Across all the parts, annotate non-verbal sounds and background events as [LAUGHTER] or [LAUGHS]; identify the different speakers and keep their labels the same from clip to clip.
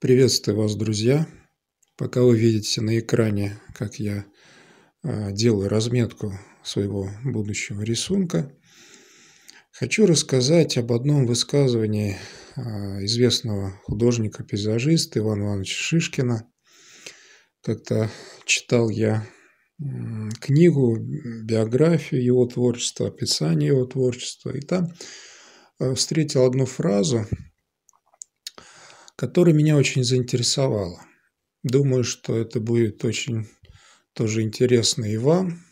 Speaker 1: Приветствую вас, друзья! Пока вы видите на экране, как я а, делаю разметку своего будущего рисунка, хочу рассказать об одном высказывании а, известного художника-пейзажиста Ивана Ивановича Шишкина. Как-то читал я книгу, биографию его творчества, описание его творчества. И там э, встретил одну фразу, которая меня очень заинтересовала. Думаю, что это будет очень тоже интересно и вам,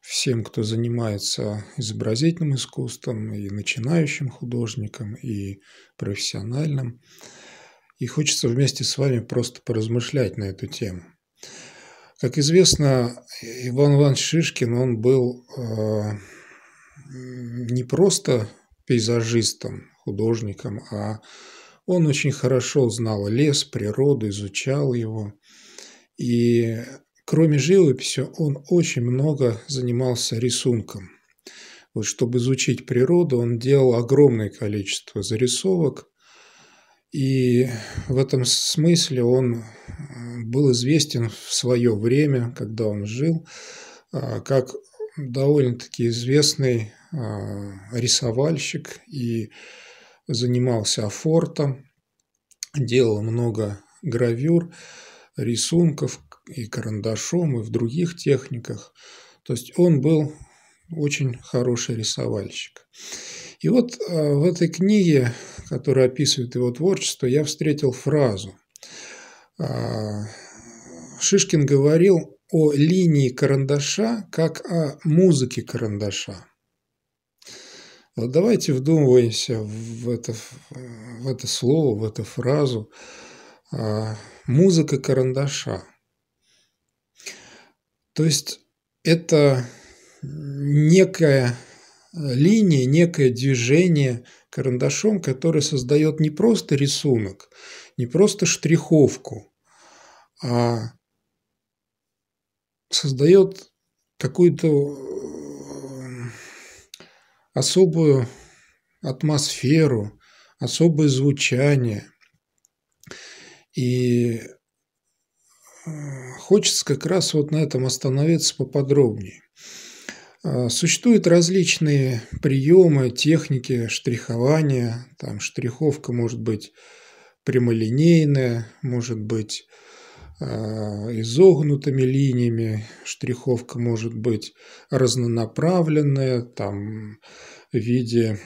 Speaker 1: всем, кто занимается изобразительным искусством, и начинающим художником и профессиональным. И хочется вместе с вами просто поразмышлять на эту тему. Как известно, Иван Иванович Шишкин, он был э, не просто пейзажистом, художником, а он очень хорошо знал лес, природу, изучал его. И кроме живописи, он очень много занимался рисунком. Вот чтобы изучить природу, он делал огромное количество зарисовок, и в этом смысле он э, был известен в свое время, когда он жил, э, как довольно-таки известный э, рисовальщик и занимался афортом, делал много гравюр, рисунков и карандашом, и в других техниках. То есть он был очень хороший рисовальщик. И вот э, в этой книге, которая описывает его творчество, я встретил фразу. А, Шишкин говорил о линии карандаша как о музыке карандаша. Вот давайте вдумываемся в это, в это слово, в эту фразу. А, Музыка карандаша. То есть это некая линия, некое движение карандашом, которое создает не просто рисунок, не просто штриховку, а создает какую-то э, особую атмосферу, особое звучание. И э, хочется как раз вот на этом остановиться поподробнее. Э, существуют различные приемы, техники штрихования. Там штриховка может быть прямолинейная, может быть э, изогнутыми линиями, штриховка может быть разнонаправленная, там в виде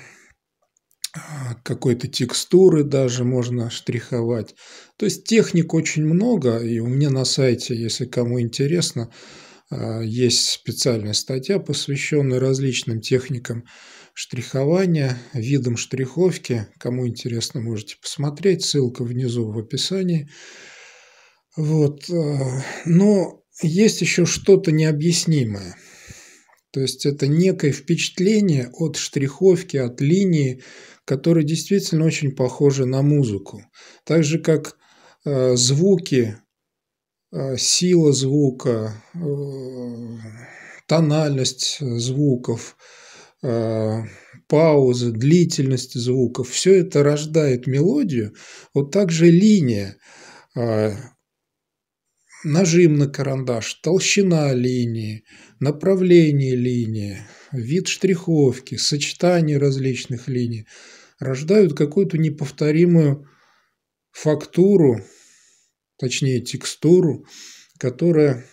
Speaker 1: э, какой-то текстуры даже можно штриховать. То есть техник очень много, и у меня на сайте, если кому интересно, а, есть специальная статья, посвященная различным техникам штрихования, видам штриховки. Кому интересно, можете посмотреть, ссылка внизу в описании. Вот. А, но есть еще что-то необъяснимое. То есть это некое впечатление от штриховки, от линии, которая действительно очень похожа на музыку. Так же, как а, звуки Э, сила звука, э, тональность звуков, э, паузы, длительность звуков, все это рождает мелодию. Вот также линия, нажим на карандаш, толщина линии, направление линии, вид штриховки, сочетание различных линий рождают какую-то неповторимую фактуру, точнее текстуру, которая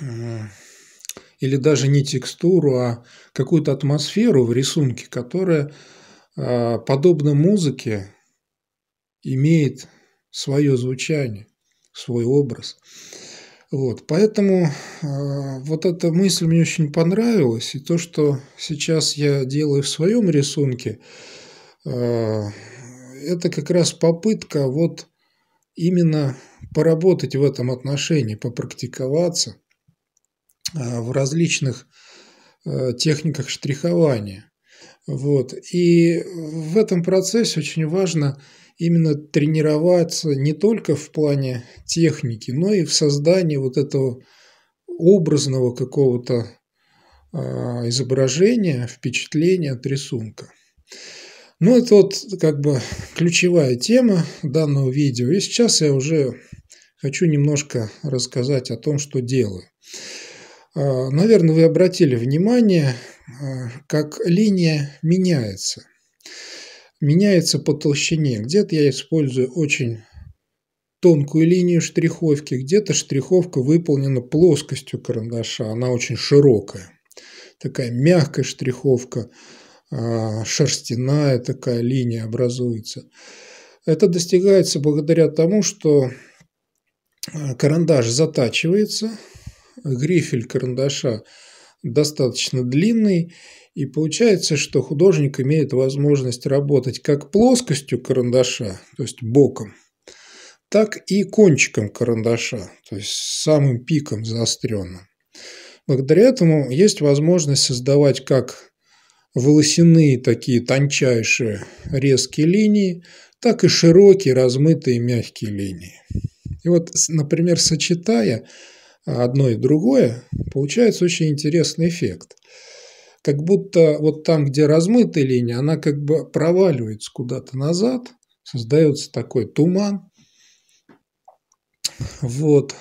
Speaker 1: э, или даже не текстуру, а какую-то атмосферу в рисунке, которая э, подобно музыке имеет свое звучание, свой образ. Вот, поэтому э, вот эта мысль мне очень понравилась, и то, что сейчас я делаю в своем рисунке, э, это как раз попытка вот именно поработать в этом отношении, попрактиковаться а, в различных э, техниках штрихования. Вот. И в этом процессе очень важно именно тренироваться не только в плане техники, но и в создании вот этого образного какого-то а, изображения, впечатления от рисунка. Ну, это вот как бы ключевая тема данного видео. И сейчас я уже хочу немножко рассказать о том, что делаю. А, наверное, вы обратили внимание, а, как линия меняется. Меняется по толщине. Где-то я использую очень тонкую линию штриховки, где-то штриховка выполнена плоскостью карандаша, она очень широкая. Такая мягкая штриховка а, шерстяная такая линия образуется. Это достигается благодаря тому, что а, карандаш затачивается, грифель карандаша достаточно длинный, и получается, что художник имеет возможность работать как плоскостью карандаша, то есть боком, так и кончиком карандаша, то есть самым пиком заостренным. Благодаря этому есть возможность создавать как волосяные такие тончайшие резкие линии, так и широкие размытые мягкие линии. И вот, например, сочетая одно и другое, получается очень интересный эффект. Как будто вот там, где размытая линия, она как бы проваливается куда-то назад, создается такой туман. Вот.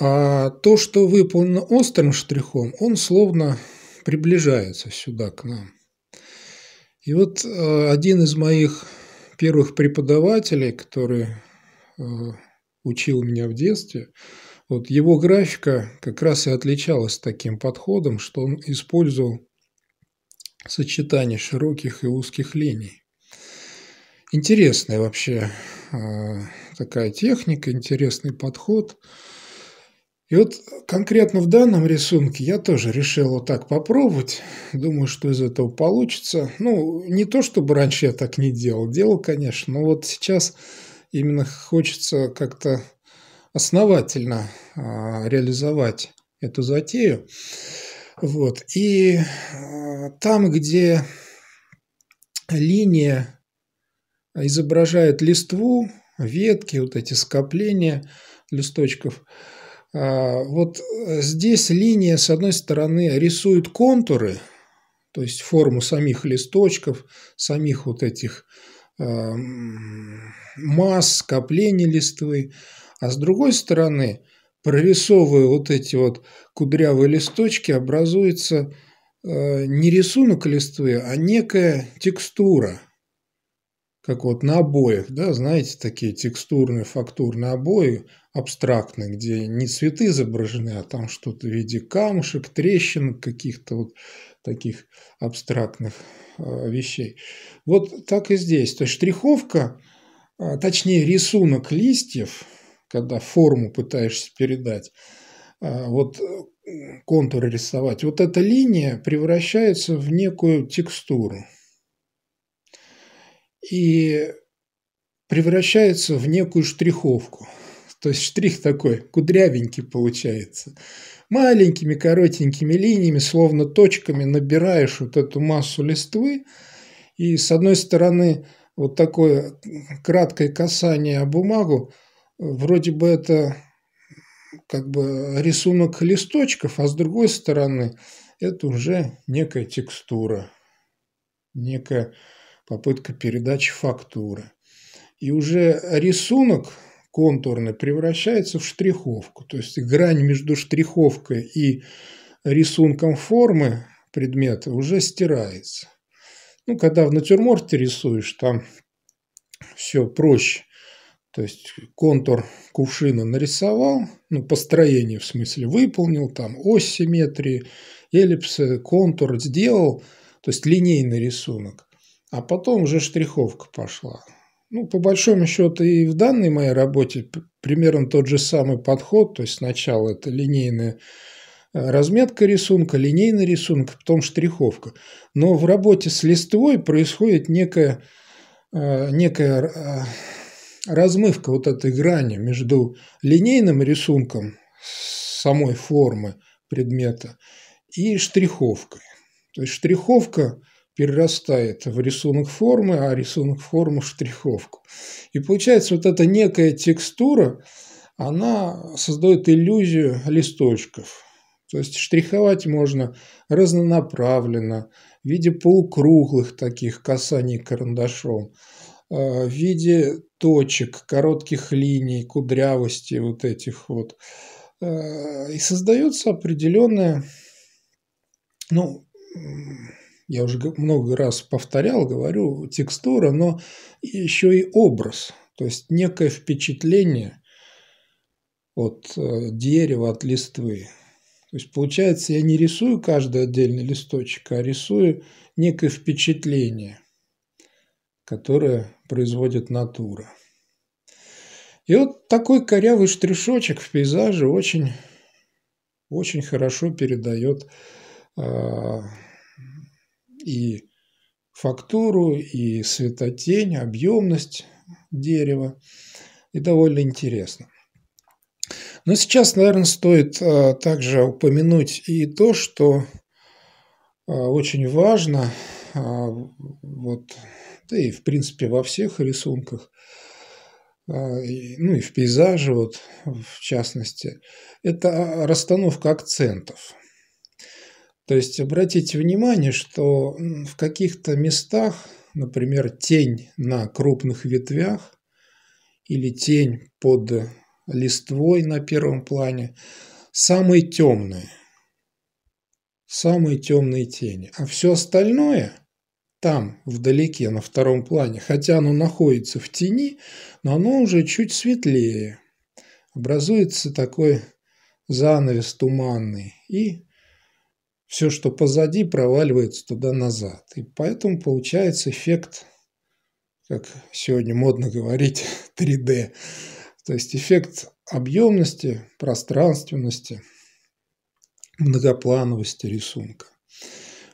Speaker 1: А то, что выполнено острым штрихом, он словно приближается сюда, к нам. И вот э, один из моих первых преподавателей, который э, учил меня в детстве, вот его графика как раз и отличалась таким подходом, что он использовал сочетание широких и узких линий. Интересная вообще э, такая техника, интересный подход – и вот конкретно в данном рисунке я тоже решил вот так попробовать. Думаю, что из этого получится. Ну, не то, чтобы раньше я так не делал. Делал, конечно, но вот сейчас именно хочется как-то основательно а, реализовать эту затею. Вот. И а, там, где линия изображает листву, ветки, вот эти скопления листочков – а, вот э, здесь линия, с одной стороны, рисует контуры, то есть форму самих листочков, самих вот этих а, масс, скоплений листвы, а с другой стороны, прорисовывая вот эти вот кудрявые листочки, образуется а, не рисунок листвы, а некая текстура – как вот на обоях, да, знаете, такие текстурные, фактурные обои, абстрактные, где не цветы изображены, а там что-то в виде камушек, трещин, каких-то вот таких абстрактных э, вещей. Вот так и здесь. То есть штриховка, э, точнее рисунок листьев, когда форму пытаешься передать, э, вот контур рисовать, вот эта линия превращается в некую текстуру и превращается в некую штриховку. То есть штрих такой, кудрявенький получается. Маленькими коротенькими линиями, словно точками набираешь вот эту массу листвы. И с одной стороны, вот такое краткое касание о бумагу, вроде бы это как бы рисунок листочков, а с другой стороны, это уже некая текстура, некая попытка передачи фактуры. И уже рисунок контурный превращается в штриховку. То есть грань между штриховкой и рисунком формы предмета уже стирается. Ну, когда в натюрморте рисуешь, там все проще. То есть контур кувшина нарисовал, ну, построение в смысле выполнил, там ось симметрии, эллипсы, контур сделал, то есть линейный рисунок. А потом уже штриховка пошла. Ну, по большому счету и в данной моей работе примерно тот же самый подход, то есть сначала это линейная э, разметка рисунка, линейный рисунок, потом штриховка. Но в работе с листвой происходит некая, э, некая э, размывка вот этой грани между линейным рисунком самой формы предмета и штриховкой. То есть штриховка – перерастает в рисунок формы, а рисунок формы в штриховку. И получается вот эта некая текстура, она создает иллюзию листочков. То есть штриховать можно разнонаправленно, в виде полукруглых таких касаний карандашом, э, в виде точек, коротких линий, кудрявости вот этих вот. Э, и создается определенная, ну, я уже много раз повторял, говорю, текстура, но еще и образ, то есть некое впечатление от э, дерева, от листвы. То есть получается, я не рисую каждый отдельный листочек, а рисую некое впечатление, которое производит натура. И вот такой корявый штришочек в пейзаже очень, очень хорошо передает а, и фактуру, и светотень, объемность дерева. И довольно интересно. Но сейчас, наверное, стоит а, также упомянуть и то, что а, очень важно, а, вот, да и в принципе во всех рисунках, ну и в пейзаже вот в частности, это расстановка акцентов – то есть обратите внимание, что в каких-то местах, например, тень на крупных ветвях или тень под листвой на первом плане, самые темные, самые темные тени. А все остальное там, вдалеке, на втором плане, хотя оно находится в тени, но оно уже чуть светлее. Образуется такой занавес туманный. И все, что позади, проваливается туда-назад. И поэтому получается эффект, как сегодня модно говорить, 3D. [LAUGHS] То есть эффект объемности, пространственности, многоплановости рисунка.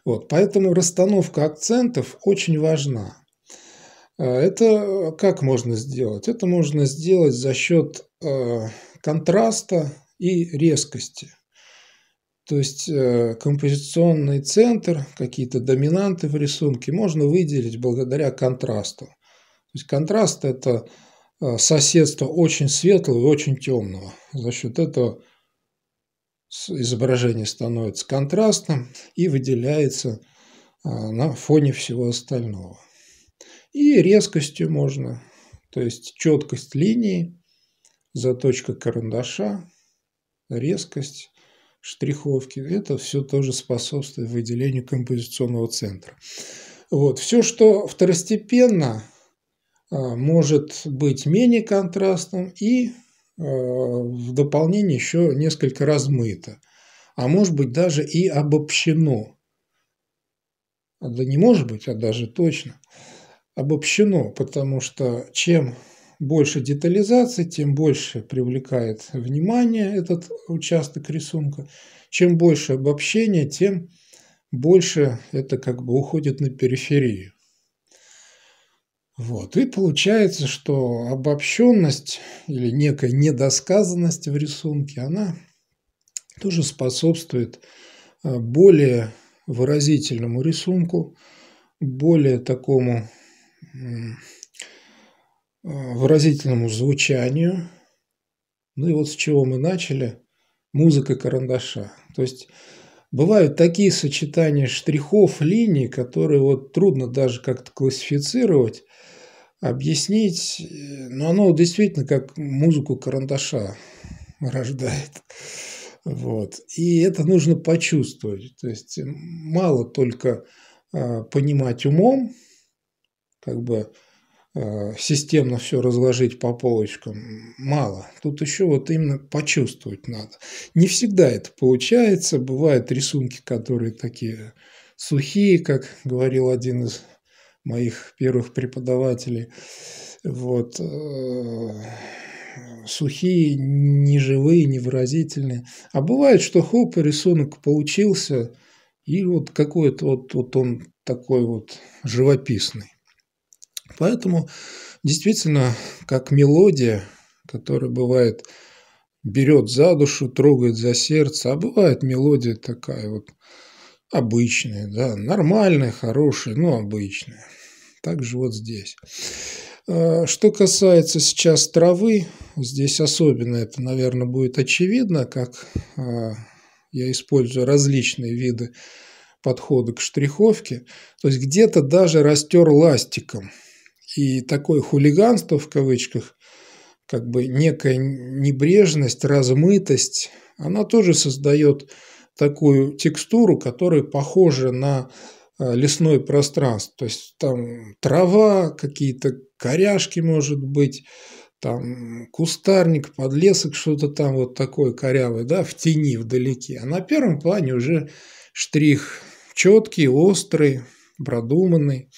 Speaker 1: Вот, поэтому расстановка акцентов очень важна. А, это как можно сделать? Это можно сделать за счет э, контраста и резкости. То есть э, композиционный центр, какие-то доминанты в рисунке можно выделить благодаря контрасту. То есть контраст – это э, соседство очень светлого и очень темного. За счет этого изображение становится контрастным и выделяется э, на фоне всего остального. И резкостью можно, то есть четкость линии, заточка карандаша, резкость штриховки. Это все тоже способствует выделению композиционного центра. Вот. Все, что второстепенно, а, может быть менее контрастным и а, в дополнение еще несколько размыто, а может быть даже и обобщено. Да не может быть, а даже точно. Обобщено, потому что чем больше детализации, тем больше привлекает внимание этот участок рисунка. Чем больше обобщения, тем больше это как бы уходит на периферию. Вот. И получается, что обобщенность или некая недосказанность в рисунке, она тоже способствует э, более выразительному рисунку, более такому Э, выразительному звучанию. Ну и вот с чего мы начали? Музыка карандаша. То есть бывают такие сочетания штрихов, линий, которые вот трудно даже как-то классифицировать, объяснить, но оно действительно как музыку карандаша рождает. Вот. И это нужно почувствовать. То есть мало только а, понимать умом, как бы Э, системно все разложить по полочкам мало. Тут еще вот именно почувствовать надо. Не всегда это получается. Бывают рисунки, которые такие сухие, как говорил один из моих первых преподавателей. Вот. Э, сухие, неживые, невыразительные. А бывает, что хоп, рисунок получился, и вот какой-то вот, вот он такой вот живописный. Поэтому действительно, как мелодия, которая бывает берет за душу, трогает за сердце, а бывает мелодия такая вот обычная, да, нормальная, хорошая, но обычная. Также вот здесь. А, что касается сейчас травы, здесь особенно это, наверное, будет очевидно, как а, я использую различные виды подхода к штриховке. То есть где-то даже растер ластиком – и такое хулиганство в кавычках, как бы некая небрежность, размытость, она тоже создает такую текстуру, которая похожа на э, лесное пространство. То есть там трава, какие-то коряшки, может быть, там кустарник, подлесок, что-то там вот такое корявое, да, в тени вдалеке. А на первом плане уже штрих четкий, острый, продуманный.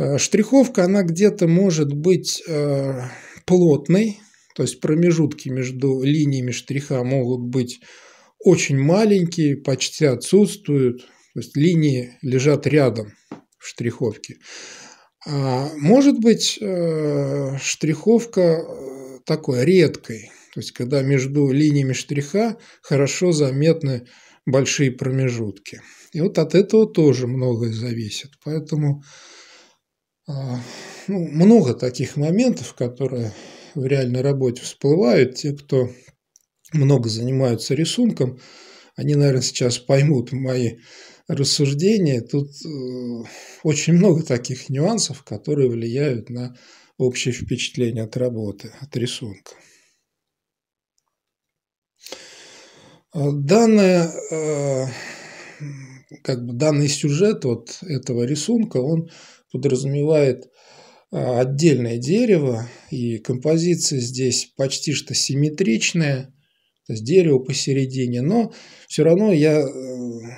Speaker 1: Э, штриховка, она где-то может быть э, плотной, то есть промежутки между линиями штриха могут быть очень маленькие, почти отсутствуют, то есть линии лежат рядом в штриховке. А, может быть э, штриховка такой редкой, то есть когда между линиями штриха хорошо заметны большие промежутки. И вот от этого тоже многое зависит. Поэтому а, ну, много таких моментов, которые в реальной работе всплывают. Те, кто много занимаются рисунком, они, наверное, сейчас поймут мои рассуждения. Тут э, очень много таких нюансов, которые влияют на общее впечатление от работы, от рисунка. А, данное, э, как бы данный сюжет вот этого рисунка, он подразумевает э, отдельное дерево, и композиция здесь почти что симметричная, то есть дерево посередине, но все равно я э,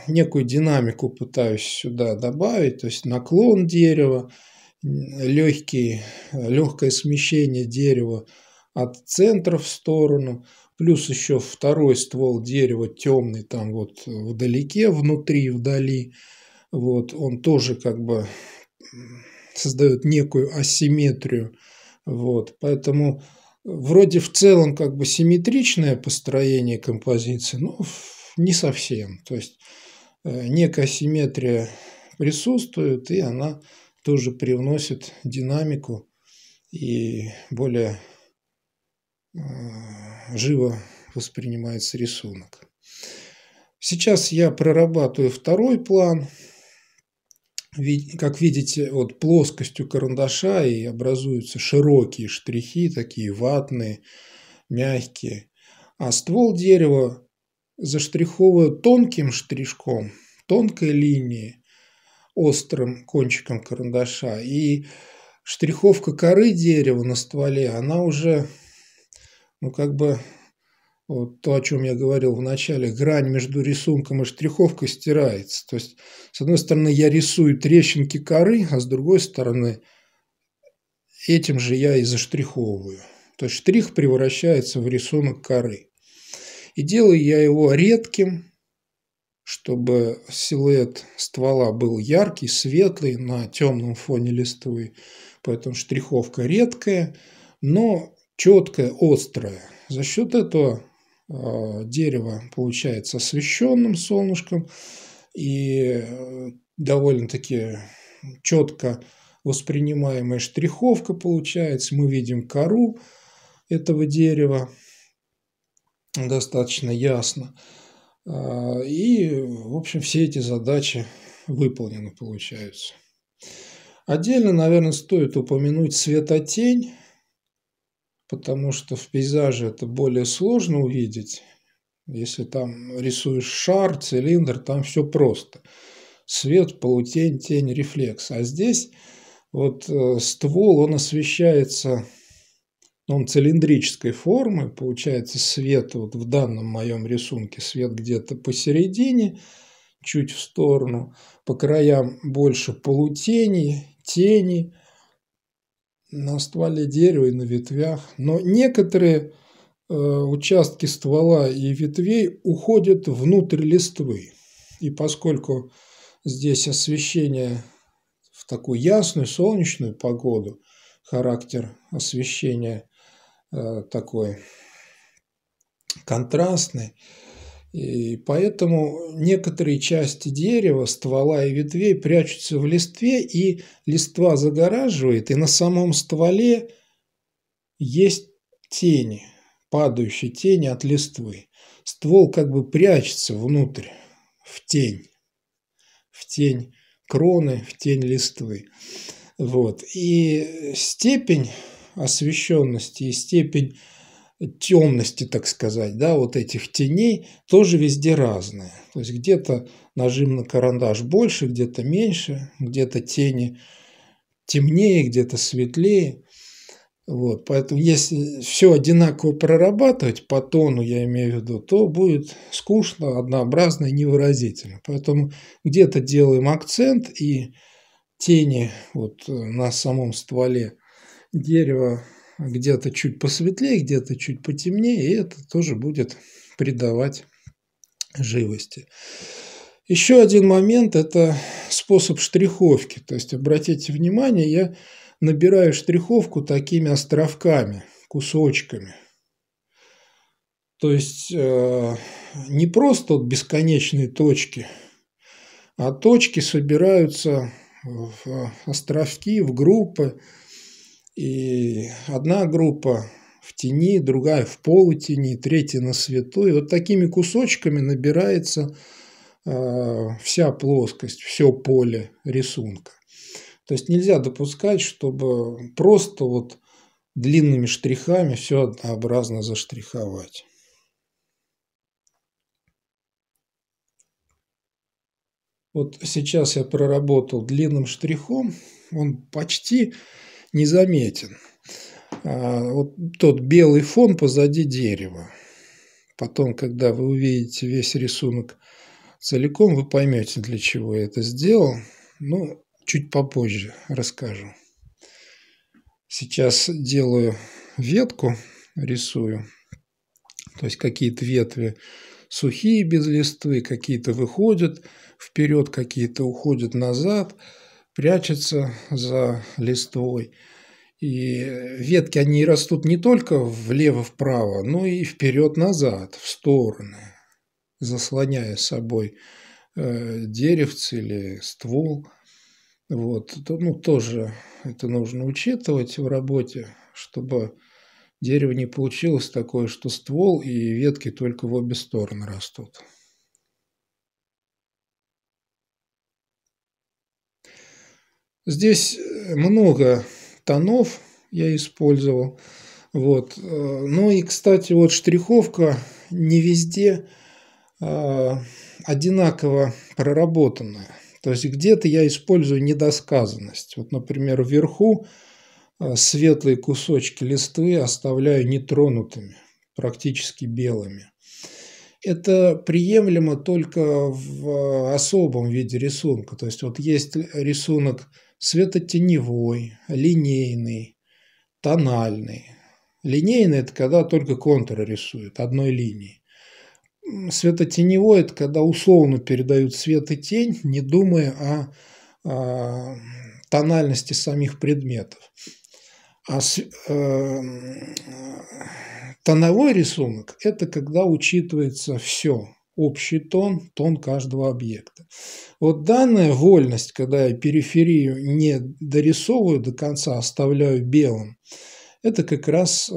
Speaker 1: некую динамику пытаюсь сюда добавить, то есть наклон дерева, легкий, легкое смещение дерева от центра в сторону, плюс еще второй ствол дерева темный там вот вдалеке, внутри, вдали, вот он тоже как бы создает некую асимметрию. Вот. Поэтому вроде в целом как бы симметричное построение композиции, но не совсем. То есть э, некая симметрия присутствует, и она тоже привносит динамику и более э, живо воспринимается рисунок. Сейчас я прорабатываю второй план – как видите, вот плоскостью карандаша и образуются широкие штрихи, такие ватные, мягкие. А ствол дерева заштриховывают тонким штришком, тонкой линией, острым кончиком карандаша. И штриховка коры дерева на стволе, она уже, ну как бы вот то, о чем я говорил в начале, грань между рисунком и штриховкой стирается. То есть, с одной стороны, я рисую трещинки коры, а с другой стороны, этим же я и заштриховываю. То есть, штрих превращается в рисунок коры. И делаю я его редким, чтобы силуэт ствола был яркий, светлый на темном фоне листвы. Поэтому штриховка редкая, но четкая, острая. За счет этого Э, дерево получается освещенным солнышком и э, довольно-таки четко воспринимаемая штриховка получается. Мы видим кору этого дерева достаточно ясно. Э, и, в общем, все эти задачи выполнены получаются. Отдельно, наверное, стоит упомянуть светотень потому что в пейзаже это более сложно увидеть. Если там рисуешь шар, цилиндр, там все просто. Свет, полутень, тень, рефлекс. А здесь вот э, ствол, он освещается, он цилиндрической формы, получается свет, вот в данном моем рисунке свет где-то посередине, чуть в сторону, по краям больше полутени, тени, на стволе дерева и на ветвях. Но некоторые э, участки ствола и ветвей уходят внутрь листвы. И поскольку здесь освещение в такую ясную солнечную погоду, характер освещения э, такой контрастный, и поэтому некоторые части дерева, ствола и ветвей прячутся в листве, и листва загораживает, и на самом стволе есть тени, падающие тени от листвы. Ствол как бы прячется внутрь, в тень, в тень кроны, в тень листвы. Вот. И степень освещенности и степень темности, так сказать, да, вот этих теней тоже везде разные. То есть где-то нажим на карандаш больше, где-то меньше, где-то тени темнее, где-то светлее. Вот, поэтому если все одинаково прорабатывать по тону, я имею в виду, то будет скучно, однообразно и невыразительно. Поэтому где-то делаем акцент и тени вот на самом стволе дерева где-то чуть посветлее, где-то чуть потемнее, и это тоже будет придавать живости. Еще один момент – это способ штриховки. То есть, обратите внимание, я набираю штриховку такими островками, кусочками. То есть, э, не просто вот бесконечные точки, а точки собираются в э, островки, в группы, и одна группа в тени, другая в полутени, третья на свету. И вот такими кусочками набирается а, вся плоскость, все поле рисунка. То есть нельзя допускать, чтобы просто вот длинными штрихами все однообразно заштриховать. Вот сейчас я проработал длинным штрихом, он почти незаметен. А, вот тот белый фон позади дерева. Потом, когда вы увидите весь рисунок целиком, вы поймете, для чего я это сделал. Ну, чуть попозже расскажу. Сейчас делаю ветку, рисую. То есть какие-то ветви сухие без листвы, какие-то выходят вперед, какие-то уходят назад – прячется за листвой. И ветки, они растут не только влево-вправо, но и вперед-назад, в стороны, заслоняя собой э, деревце или ствол. Вот. Ну, тоже это нужно учитывать в работе, чтобы дерево не получилось такое, что ствол и ветки только в обе стороны растут. Здесь э, много тонов я использовал. Вот. Э, ну и, кстати, вот штриховка не везде а, одинаково проработанная. То есть где-то я использую недосказанность. Вот, например, вверху э, светлые кусочки листвы оставляю нетронутыми, практически белыми. Это приемлемо только в особом виде рисунка. То есть вот есть рисунок светотеневой, линейный, тональный. Линейный – это когда только контуры рисуют одной линии. Светотеневой – это когда условно передают свет и тень, не думая о, о а, тональности самих предметов. А с, э, э, тоновой рисунок – это когда учитывается все – общий тон, тон каждого объекта. Вот данная вольность, когда я периферию не дорисовываю до конца, а оставляю белым, это как раз э,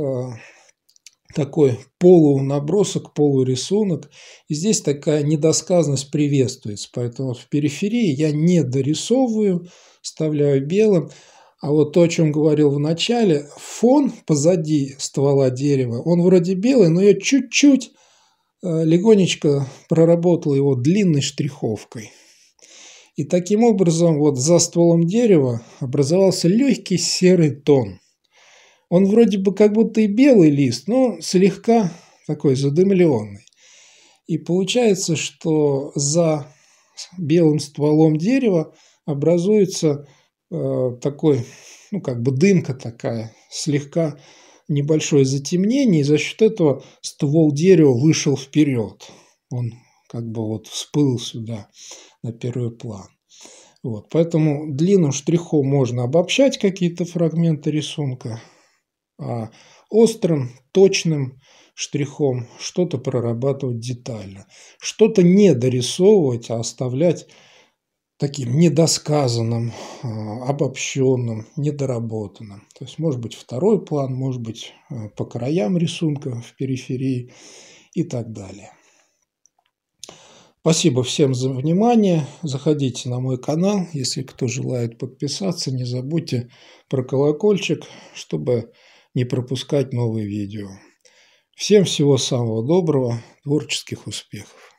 Speaker 1: такой полунабросок, полурисунок. И здесь такая недосказанность приветствуется. Поэтому в периферии я не дорисовываю, вставляю белым. А вот то, о чем говорил в начале, фон позади ствола дерева, он вроде белый, но я чуть-чуть Э, легонечко проработал его длинной штриховкой. И таким образом вот за стволом дерева образовался легкий серый тон. Он вроде бы как будто и белый лист, но слегка такой задымленный. И получается, что за белым стволом дерева образуется э, такой, ну как бы дымка такая, слегка небольшое затемнение, и за счет этого ствол дерева вышел вперед. Он как бы вот всплыл сюда на первый план. Вот, поэтому длину штрихом можно обобщать какие-то фрагменты рисунка, а острым, точным штрихом что-то прорабатывать детально, что-то не дорисовывать, а оставлять таким недосказанным, а, обобщенным, недоработанным. То есть, может быть, второй план, может быть, э, по краям рисунка в периферии и так далее. Спасибо всем за внимание. Заходите на мой канал. Если кто желает подписаться, не забудьте про колокольчик, чтобы не пропускать новые видео. Всем всего самого доброго, творческих успехов.